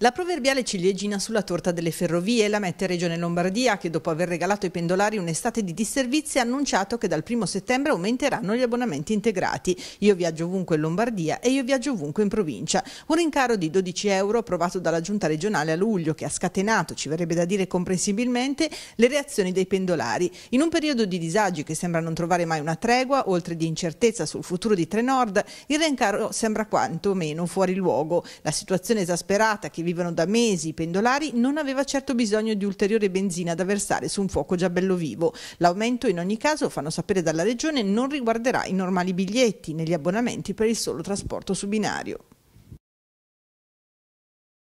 La proverbiale ciliegina sulla torta delle ferrovie la mette Regione Lombardia che dopo aver regalato ai pendolari un'estate di disservizi ha annunciato che dal 1 settembre aumenteranno gli abbonamenti integrati. Io viaggio ovunque in Lombardia e io viaggio ovunque in provincia. Un rincaro di 12 euro approvato dalla giunta regionale a luglio che ha scatenato, ci verrebbe da dire comprensibilmente, le reazioni dei pendolari. In un periodo di disagi che sembra non trovare mai una tregua, oltre di incertezza sul futuro di Trenord, il rincaro sembra quantomeno fuori luogo. La situazione esasperata che vivono da mesi i pendolari, non aveva certo bisogno di ulteriore benzina da versare su un fuoco già bello vivo. L'aumento in ogni caso, fanno sapere dalla Regione, non riguarderà i normali biglietti negli abbonamenti per il solo trasporto su binario.